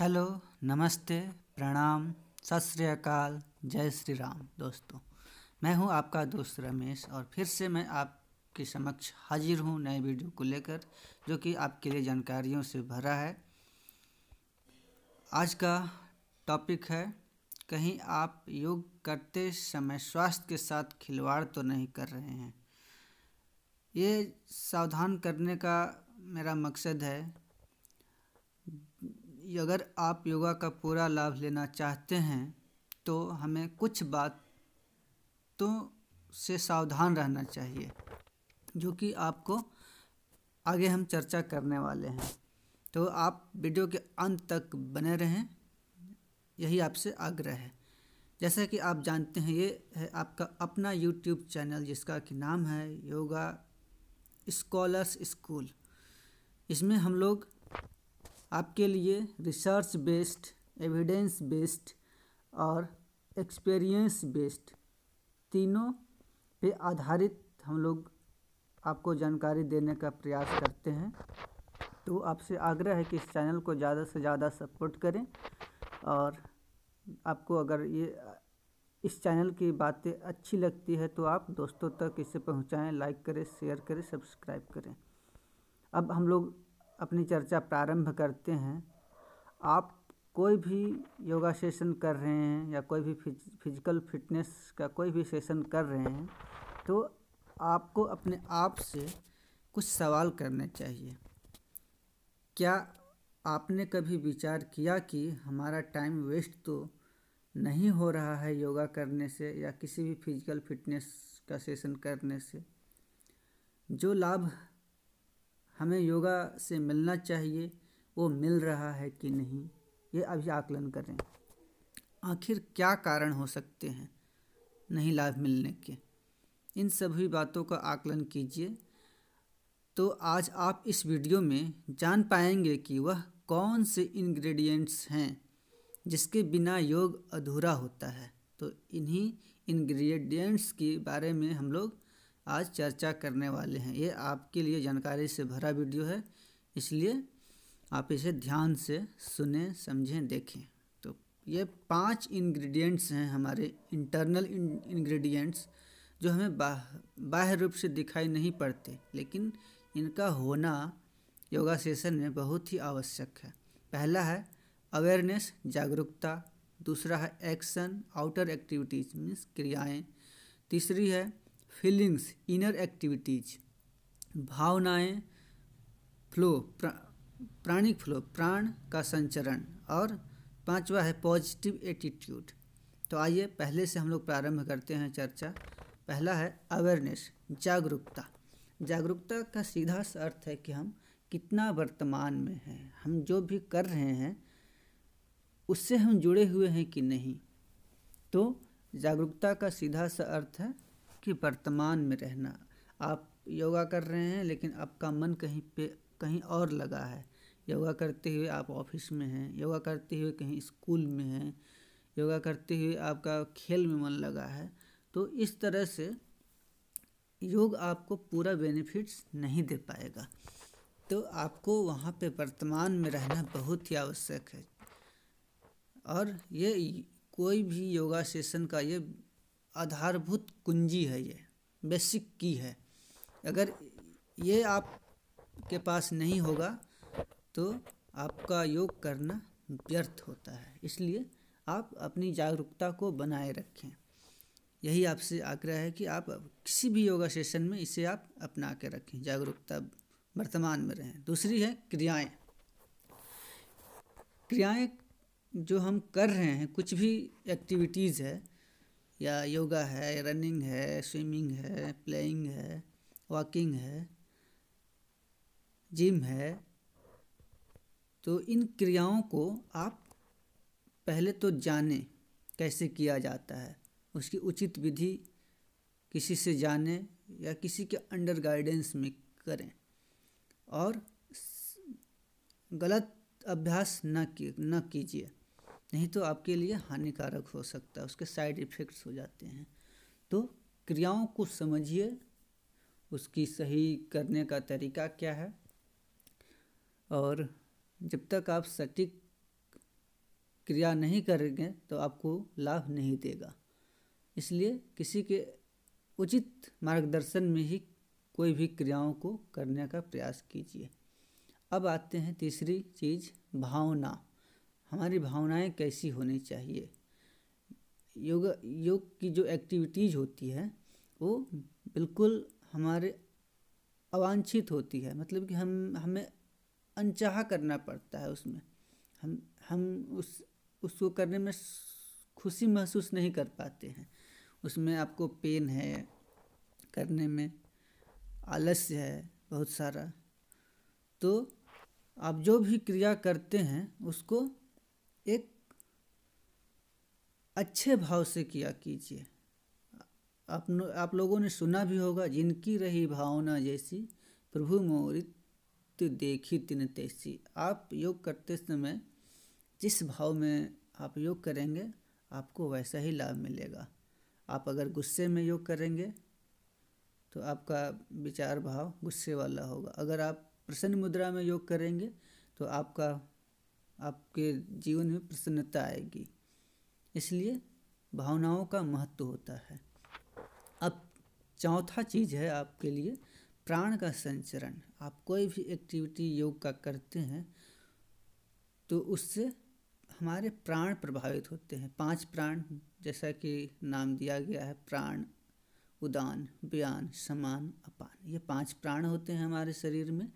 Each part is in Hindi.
हेलो नमस्ते प्रणाम सत श्री अकाल जय श्री राम दोस्तों मैं हूं आपका दोस्त रमेश और फिर से मैं आपके समक्ष हाजिर हूं नए वीडियो को लेकर जो कि आपके लिए जानकारियों से भरा है आज का टॉपिक है कहीं आप योग करते समय स्वास्थ्य के साथ खिलवाड़ तो नहीं कर रहे हैं ये सावधान करने का मेरा मकसद है अगर आप योगा का पूरा लाभ लेना चाहते हैं तो हमें कुछ बातों से सावधान रहना चाहिए जो कि आपको आगे हम चर्चा करने वाले हैं तो आप वीडियो के अंत तक बने रहें यही आपसे आग्रह है जैसा कि आप जानते हैं ये है आपका अपना यूट्यूब चैनल जिसका कि नाम है योगा स्कॉलर्स स्कूल इसमें हम लोग आपके लिए रिसर्च बेस्ड एविडेंस बेस्ड और एक्सपीरियंस बेस्ड तीनों पे आधारित हम लोग आपको जानकारी देने का प्रयास करते हैं तो आपसे आग्रह है कि इस चैनल को ज़्यादा से ज़्यादा सपोर्ट करें और आपको अगर ये इस चैनल की बातें अच्छी लगती है तो आप दोस्तों तक इसे पहुंचाएं लाइक करें शेयर करें सब्सक्राइब करें अब हम लोग अपनी चर्चा प्रारंभ करते हैं आप कोई भी योगा सेशन कर रहे हैं या कोई भी फिज फिजिकल फिटनेस का कोई भी सेशन कर रहे हैं तो आपको अपने आप से कुछ सवाल करने चाहिए क्या आपने कभी विचार किया कि हमारा टाइम वेस्ट तो नहीं हो रहा है योगा करने से या किसी भी फिजिकल फिटनेस का सेशन करने से जो लाभ हमें योगा से मिलना चाहिए वो मिल रहा है कि नहीं ये अभी आकलन करें आखिर क्या कारण हो सकते हैं नहीं लाभ मिलने के इन सभी बातों का आकलन कीजिए तो आज आप इस वीडियो में जान पाएंगे कि वह कौन से इंग्रेडिएंट्स हैं जिसके बिना योग अधूरा होता है तो इन्हीं इंग्रेडिएंट्स के बारे में हम लोग आज चर्चा करने वाले हैं ये आपके लिए जानकारी से भरा वीडियो है इसलिए आप इसे ध्यान से सुने समझें देखें तो ये पांच इंग्रेडिएंट्स हैं हमारे इंटरनल इंग्रेडिएंट्स जो हमें बाह बाह्य रूप से दिखाई नहीं पड़ते लेकिन इनका होना योगा सेशन में बहुत ही आवश्यक है पहला है अवेयरनेस जागरूकता दूसरा है एक्शन आउटर एक्टिविटीज मीन्स क्रियाएं तीसरी है फीलिंग्स इनर एक्टिविटीज भावनाएं फ्लो प्रा, प्राणिक फ्लो प्राण का संचरण और पांचवा है पॉजिटिव एटीट्यूड तो आइए पहले से हम लोग प्रारंभ करते हैं चर्चा पहला है अवेयरनेस जागरूकता जागरूकता का सीधा सा अर्थ है कि हम कितना वर्तमान में हैं हम जो भी कर रहे हैं उससे हम जुड़े हुए हैं कि नहीं तो जागरूकता का सीधा सा अर्थ है कि वर्तमान में रहना आप योगा कर रहे हैं लेकिन आपका मन कहीं पे कहीं और लगा है योगा करते हुए आप ऑफिस में हैं योगा करते हुए कहीं स्कूल में हैं योगा करते हुए आपका खेल में मन लगा है तो इस तरह से योग आपको पूरा बेनिफिट्स नहीं दे पाएगा तो आपको वहाँ पे वर्तमान में रहना बहुत ही आवश्यक है और ये कोई भी योगा सेशन का ये आधारभूत कुंजी है ये बेसिक की है अगर ये आप के पास नहीं होगा तो आपका योग करना व्यर्थ होता है इसलिए आप अपनी जागरूकता को बनाए रखें यही आपसे आग्रह है कि आप किसी भी योगा सेशन में इसे आप अपना के रखें जागरूकता वर्तमान में रहें दूसरी है क्रियाएं क्रियाएं जो हम कर रहे हैं कुछ भी एक्टिविटीज़ है या योगा है रनिंग है स्विमिंग है प्लेइंग है वॉकिंग है जिम है तो इन क्रियाओं को आप पहले तो जानें कैसे किया जाता है उसकी उचित विधि किसी से जाने या किसी के अंडर गाइडेंस में करें और गलत अभ्यास न की न कीजिए नहीं तो आपके लिए हानिकारक हो सकता है उसके साइड इफ़ेक्ट्स हो जाते हैं तो क्रियाओं को समझिए उसकी सही करने का तरीका क्या है और जब तक आप सटीक क्रिया नहीं करेंगे तो आपको लाभ नहीं देगा इसलिए किसी के उचित मार्गदर्शन में ही कोई भी क्रियाओं को करने का प्रयास कीजिए अब आते हैं तीसरी चीज़ भावना हमारी भावनाएं कैसी होनी चाहिए योग योग की जो एक्टिविटीज़ होती है वो बिल्कुल हमारे अवांछित होती है मतलब कि हम हमें अनचाहा करना पड़ता है उसमें हम हम उस उसको करने में खुशी महसूस नहीं कर पाते हैं उसमें आपको पेन है करने में आलस्य है बहुत सारा तो आप जो भी क्रिया करते हैं उसको एक अच्छे भाव से किया कीजिए आप आप लोगों ने सुना भी होगा जिनकी रही भावना जैसी प्रभु मोरित देखी तिन तैसी आप योग करते समय जिस भाव में आप योग करेंगे आपको वैसा ही लाभ मिलेगा आप अगर गुस्से में योग करेंगे तो आपका विचार भाव गुस्से वाला होगा अगर आप प्रसन्न मुद्रा में योग करेंगे तो आपका आपके जीवन में प्रसन्नता आएगी इसलिए भावनाओं का महत्व होता है अब चौथा चीज़ है आपके लिए प्राण का संचरण आप कोई भी एक्टिविटी योग का करते हैं तो उससे हमारे प्राण प्रभावित होते हैं पांच प्राण जैसा कि नाम दिया गया है प्राण उदान बयान समान अपान ये पांच प्राण होते हैं हमारे शरीर में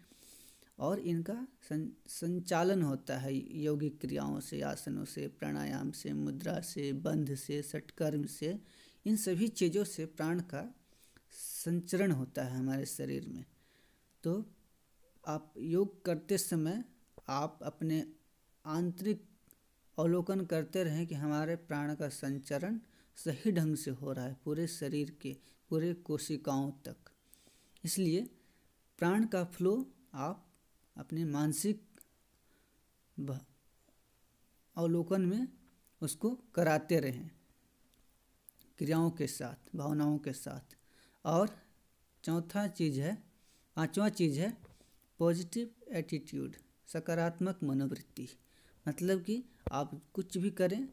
और इनका सं, संचालन होता है यौगिक क्रियाओं से आसनों से प्राणायाम से मुद्रा से बंध से सटकर्म से इन सभी चीज़ों से प्राण का संचरण होता है हमारे शरीर में तो आप योग करते समय आप अपने आंतरिक अवलोकन करते रहें कि हमारे प्राण का संचरण सही ढंग से हो रहा है पूरे शरीर के पूरे कोशिकाओं तक इसलिए प्राण का फ्लो आप अपने मानसिक अवलोकन में उसको कराते रहें क्रियाओं के साथ भावनाओं के साथ और चौथा चीज़ है पांचवा चीज़ है पॉजिटिव एटीट्यूड सकारात्मक मनोवृत्ति मतलब कि आप कुछ भी करें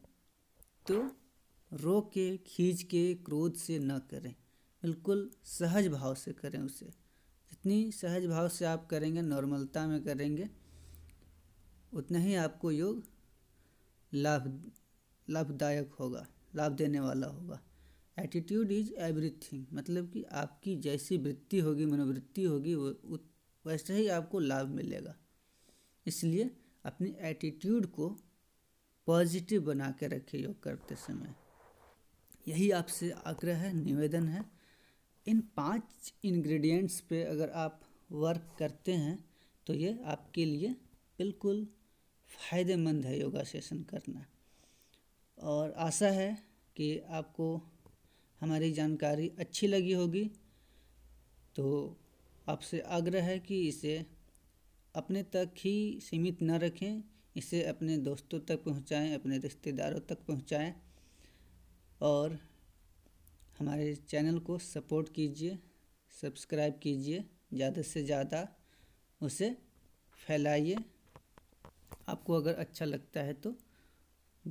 तो रो के खींच के क्रोध से न करें बिल्कुल सहज भाव से करें उसे जितनी सहज भाव से आप करेंगे नॉर्मलता में करेंगे उतना ही आपको योग लाभ लाभदायक होगा लाभ देने वाला होगा एटीट्यूड इज एवरीथिंग मतलब कि आपकी जैसी वृत्ति होगी मनोवृत्ति होगी वो वैसे ही आपको लाभ मिलेगा इसलिए अपने एटीट्यूड को पॉजिटिव बना के रखिए योग करते समय यही आपसे आग्रह है निवेदन है इन पांच इंग्रेडिएंट्स पे अगर आप वर्क करते हैं तो ये आपके लिए बिल्कुल फ़ायदेमंद है योगा सेशन करना और आशा है कि आपको हमारी जानकारी अच्छी लगी होगी तो आपसे आग्रह है कि इसे अपने तक ही सीमित न रखें इसे अपने दोस्तों तक पहुंचाएं अपने रिश्तेदारों तक पहुंचाएं और हमारे चैनल को सपोर्ट कीजिए सब्सक्राइब कीजिए ज़्यादा से ज़्यादा उसे फैलाइए आपको अगर अच्छा लगता है तो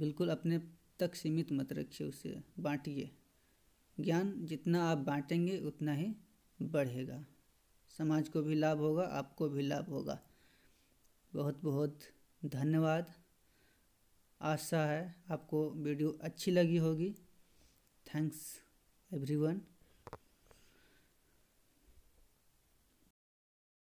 बिल्कुल अपने तक सीमित मत रखिए उसे बांटिए ज्ञान जितना आप बांटेंगे उतना ही बढ़ेगा समाज को भी लाभ होगा आपको भी लाभ होगा बहुत बहुत धन्यवाद आशा है आपको वीडियो अच्छी लगी होगी थैंक्स everyone